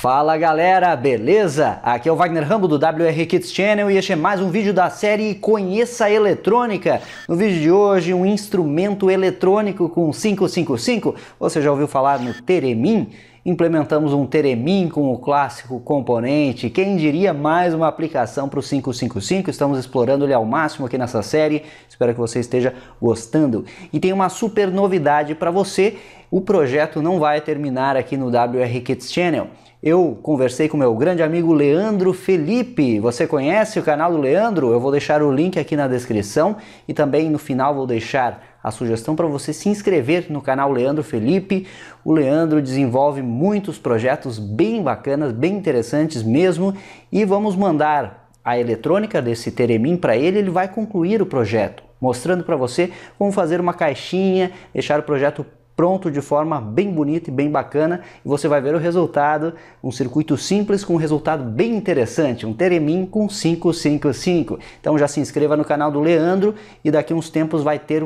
Fala galera, beleza? Aqui é o Wagner Rambo do WR Kids Channel e este é mais um vídeo da série Conheça a Eletrônica. No vídeo de hoje, um instrumento eletrônico com 555. Você já ouviu falar no Teremin? implementamos um Teremin com o clássico componente, quem diria mais uma aplicação para o 555, estamos explorando ele ao máximo aqui nessa série, espero que você esteja gostando. E tem uma super novidade para você, o projeto não vai terminar aqui no WR Kids Channel eu conversei com meu grande amigo Leandro Felipe. Você conhece o canal do Leandro? Eu vou deixar o link aqui na descrição e também no final vou deixar a sugestão para você se inscrever no canal Leandro Felipe. O Leandro desenvolve muitos projetos bem bacanas, bem interessantes mesmo, e vamos mandar a eletrônica desse Teremim para ele, ele vai concluir o projeto, mostrando para você como fazer uma caixinha, deixar o projeto pronto de forma bem bonita e bem bacana e você vai ver o resultado, um circuito simples com um resultado bem interessante, um Teremin com 555. Então já se inscreva no canal do Leandro e daqui uns tempos vai ter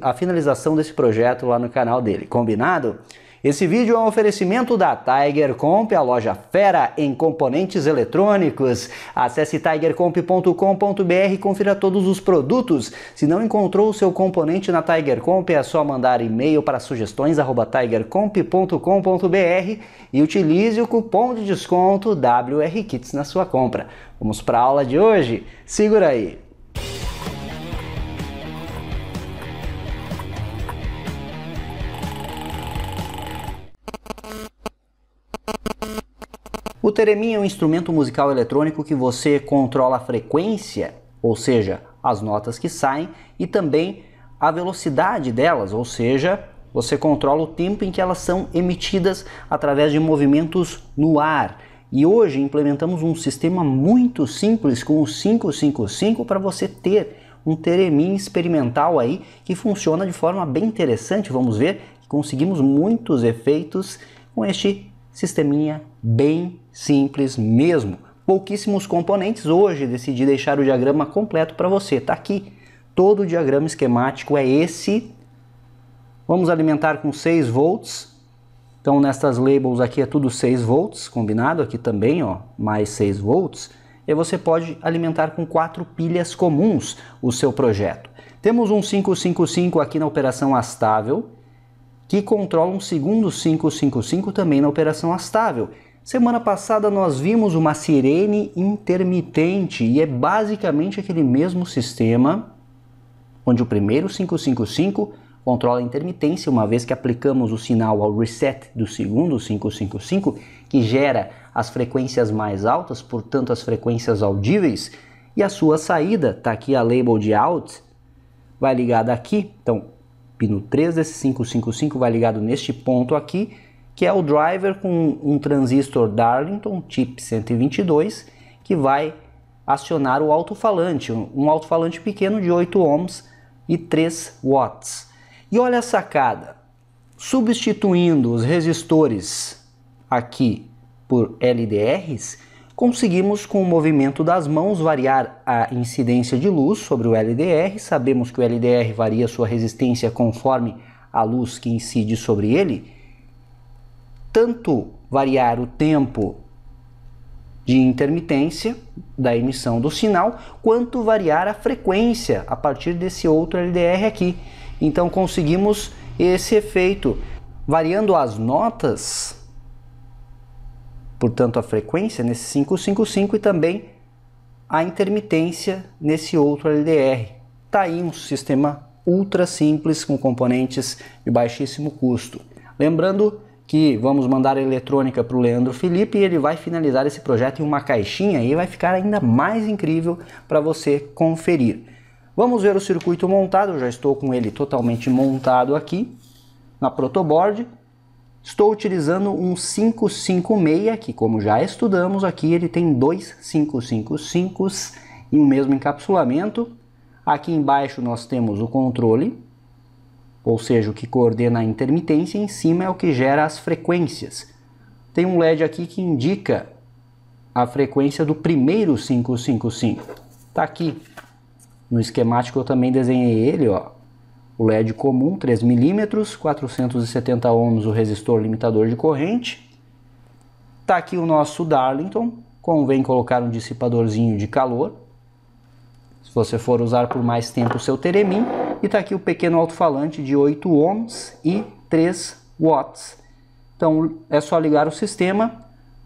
a finalização desse projeto lá no canal dele, combinado? Esse vídeo é um oferecimento da Tiger Comp, a loja fera em componentes eletrônicos. Acesse tigercomp.com.br e confira todos os produtos. Se não encontrou o seu componente na Tiger Comp, é só mandar e-mail para sugestões@tigercomp.com.br e utilize o cupom de desconto WRKITS na sua compra. Vamos para a aula de hoje? Segura aí. O teremin é um instrumento musical eletrônico que você controla a frequência, ou seja, as notas que saem, e também a velocidade delas, ou seja, você controla o tempo em que elas são emitidas através de movimentos no ar. E hoje implementamos um sistema muito simples com o 555 para você ter um teremin experimental aí que funciona de forma bem interessante. Vamos ver, conseguimos muitos efeitos com este sisteminha bem simples mesmo. Pouquíssimos componentes. Hoje decidi deixar o diagrama completo para você. Está aqui. Todo o diagrama esquemático é esse. Vamos alimentar com 6 volts. Então, nestas labels aqui é tudo 6 volts, combinado? Aqui também, ó, mais 6 volts. E você pode alimentar com quatro pilhas comuns o seu projeto. Temos um 555 aqui na operação astável, que controla um segundo 555 também na operação astável. Semana passada nós vimos uma sirene intermitente e é basicamente aquele mesmo sistema onde o primeiro 555 controla a intermitência, uma vez que aplicamos o sinal ao reset do segundo 555, que gera as frequências mais altas, portanto as frequências audíveis, e a sua saída, está aqui a label de out, vai ligada aqui, então Pino 3 desse 555 vai ligado neste ponto aqui, que é o driver com um transistor Darlington chip 122, que vai acionar o alto-falante, um alto-falante pequeno de 8 ohms e 3 watts. E olha a sacada, substituindo os resistores aqui por LDRs, Conseguimos, com o movimento das mãos, variar a incidência de luz sobre o LDR. Sabemos que o LDR varia sua resistência conforme a luz que incide sobre ele. Tanto variar o tempo de intermitência da emissão do sinal, quanto variar a frequência a partir desse outro LDR aqui. Então conseguimos esse efeito. Variando as notas, portanto, a frequência nesse 555 e também a intermitência nesse outro LDR. Está aí um sistema ultra simples com componentes de baixíssimo custo. Lembrando que vamos mandar a eletrônica para o Leandro Felipe e ele vai finalizar esse projeto em uma caixinha e vai ficar ainda mais incrível para você conferir. Vamos ver o circuito montado, Eu já estou com ele totalmente montado aqui na protoboard Estou utilizando um 556, que como já estudamos aqui, ele tem dois 555s e o um mesmo encapsulamento. Aqui embaixo nós temos o controle, ou seja, o que coordena a intermitência, em cima é o que gera as frequências. Tem um LED aqui que indica a frequência do primeiro 555. Está aqui. No esquemático eu também desenhei ele, ó o LED comum 3 mm, 470 ohms o resistor limitador de corrente. Tá aqui o nosso Darlington, convém colocar um dissipadorzinho de calor. Se você for usar por mais tempo o seu Teremin, e tá aqui o pequeno alto-falante de 8 ohms e 3 watts. Então é só ligar o sistema,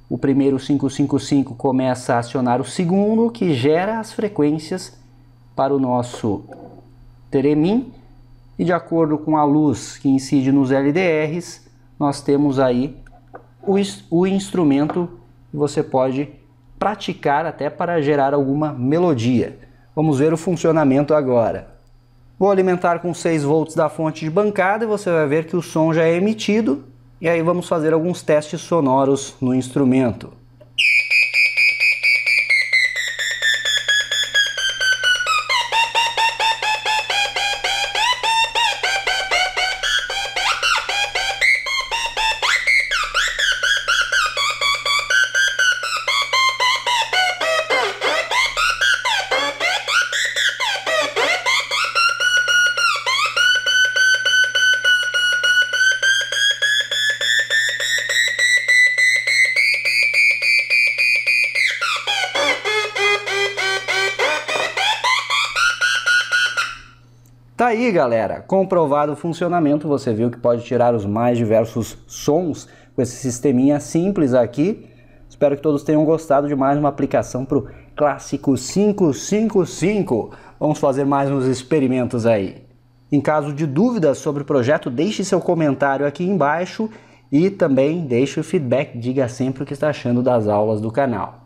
o primeiro 555 começa a acionar o segundo, que gera as frequências para o nosso Teremin e de acordo com a luz que incide nos LDRs, nós temos aí o, o instrumento que você pode praticar até para gerar alguma melodia. Vamos ver o funcionamento agora. Vou alimentar com 6 volts da fonte de bancada e você vai ver que o som já é emitido. E aí vamos fazer alguns testes sonoros no instrumento. Tá aí, galera. Comprovado o funcionamento, você viu que pode tirar os mais diversos sons com esse sisteminha simples aqui. Espero que todos tenham gostado de mais uma aplicação para o Clássico 555. Vamos fazer mais uns experimentos aí. Em caso de dúvidas sobre o projeto, deixe seu comentário aqui embaixo e também deixe o feedback, diga sempre o que está achando das aulas do canal.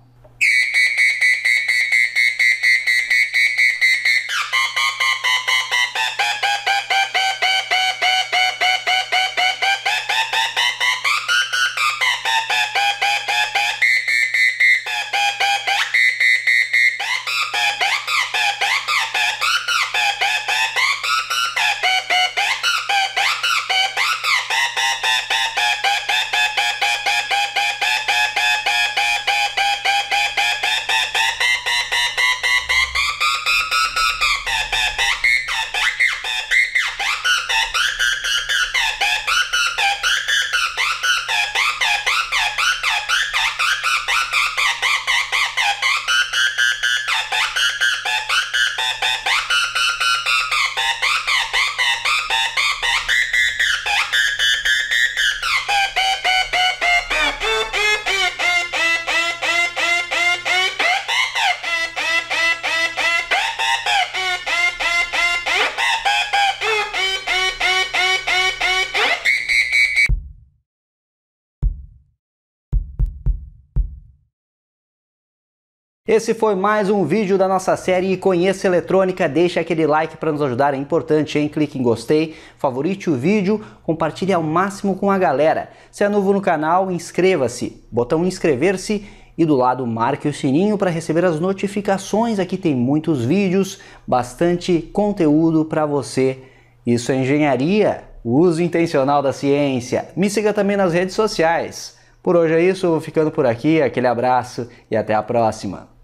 Esse foi mais um vídeo da nossa série Conheça Eletrônica. Deixa aquele like para nos ajudar, é importante, hein? Clique em gostei, favorite o vídeo, compartilhe ao máximo com a galera. Se é novo no canal, inscreva-se. Botão inscrever-se e do lado marque o sininho para receber as notificações. Aqui tem muitos vídeos, bastante conteúdo para você. Isso é engenharia, uso intencional da ciência. Me siga também nas redes sociais. Por hoje é isso, ficando por aqui. Aquele abraço e até a próxima.